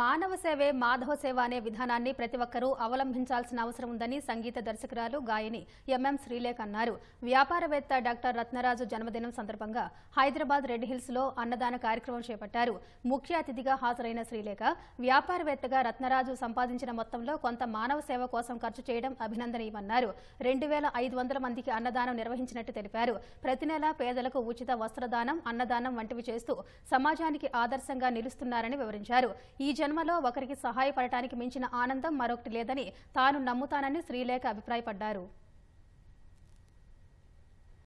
మానవ సేవే మాధవ సేవ అనే విధానాన్ని ప్రతి ఒక్కరూ అవలంబించాల్సిన అవసరం ఉందని సంగీత దర్శకురాలు గాయని ఎంఎం శ్రీలేఖ అన్నారు వ్యాపారవేత్త డాక్టర్ రత్నరాజు జన్మదినం సందర్భంగా హైదరాబాద్ రెడ్ హిల్స్ లో అన్నదాన కార్యక్రమం చేపట్టారు ముఖ్య అతిథిగా హాజరైన శ్రీలేఖ వ్యాపారవేత్తగా రత్నరాజు సంపాదించిన మొత్తంలో కొంత మానవ సేవ కోసం ఖర్చు చేయడం అభినందనీయమన్నారు రెండు వేల ఐదు వందల మందికి అన్నదానం నిర్వహించినట్టు తెలిపారు ప్రతి నెలా పేదలకు ఉచిత వస్త్రదానం అన్నదానం వంటివి చేస్తూ సమాజానికి ఆదర్శంగా నిలుస్తున్నారని వివరించారు ఈ జన్మలో ఒకరికి సహాయపడటానికి మించిన ఆనందం మరొకటి లేదని తాను నమ్ముతానని శ్రీలేఖ అభిప్రాయపడ్డారు